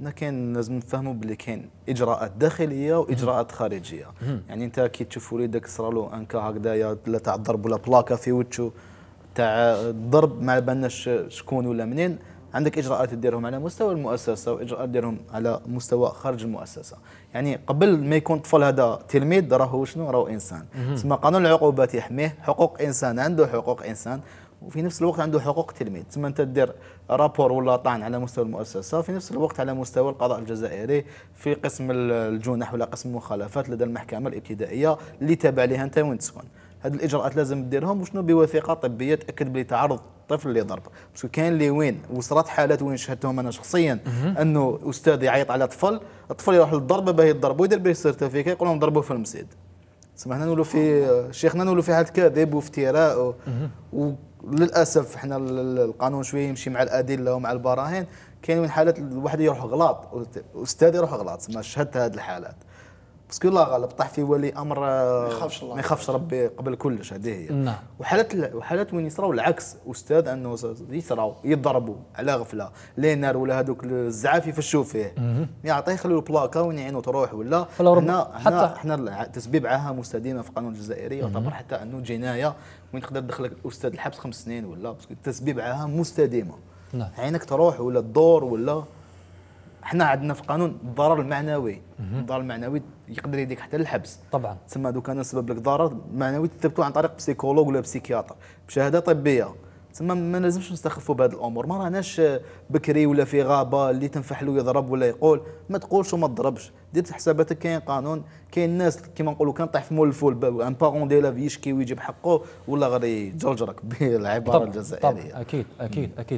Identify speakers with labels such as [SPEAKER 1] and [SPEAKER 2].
[SPEAKER 1] هنا كاين لازم نفهموا بلي كاين اجراءات داخليه واجراءات خارجيه يعني انت كي تشوف وليدك صرالو ان كا هكذايا لا تاع الضرب ولا بلاكه في وجهه تاع الضرب ما بالناش شكون ولا منين عندك اجراءات ديرهم على مستوى المؤسسه واجراءات ديرهم على مستوى خارج المؤسسه يعني قبل ما يكون الطفل هذا تلميذ راهو شنو راهو انسان تسمى قانون العقوبات يحميه حقوق انسان عنده حقوق انسان وفي نفس الوقت عنده حقوق تلميذ تسمى انت دير رابور ولا طعن على مستوى المؤسسه في نفس الوقت على مستوى القضاء الجزائري في قسم الجنح ولا قسم المخالفات لدى المحكمه الابتدائيه اللي تابع لها انت وين تسكن هاد الاجراءات لازم ديرهم وشنو بوثيقه طبيه تاكد بلي تعرض الطفل لضرب باسكو كاين اللي وين وصرات حالات وين شهدتهم انا شخصيا انه استاذ يعيط على طفل الطفل يروح للضربه باه يضربوا يدير به السيرتيفيكا يقول لهم ضربوه في المسجد سمعنا نقولوا في شيخنا نقولوا في حاله كذب وافتراء و... للاسف احنا القانون شويه يمشي مع الادله ومع البراهين كاين من حالات الواحد يروح غلط استاذ يروح غلط ما شهدت هذه الحالات باسكو لا غالب طاح في ولي امر آه، ما يخافش الله ما يخافش ربي قبل كلش هذه هي نعم وحالات وحالات وين يصراو العكس استاذ انه يصراو يضربوا على غفله لينار ولا هذوك الزعاف يفشوا فيه يعطيه له البلاكا وين يعينوا تروح ولا هنا حتى حنا تسبيب عاهه مستدينه في القانون الجزائري يعتبر حتى انه جنايه وين تقدر تدخلك الاستاذ الحبس خمس سنين ولا باسكو التسبيب عاهه مستديمه نعم عينك تروح ولا الدور ولا حنا عندنا في القانون الضرر المعنوي الضرر المعنوي يقدر يديك حتى للحبس طبعا تسمى دوك انا سبب لك ضرر معنوي تثبتوا عن طريق بسيكولوج ولا بسيكياتر بشهاده طبيه تسمى ما لازمش نستخفوا بهذه الامور ما راناش بكري ولا في غابه اللي تنفحلو يضرب ولا يقول ما تقولش وما تضربش دير حساباتك كاين قانون كاين ناس كيما نقولوا كان طيح في مول الفول ان بارون ديلاف يشكي ويجيب حقه ولا غادي يجرجرك بالعباره الجزائريه طبعا اكيد اكيد اكيد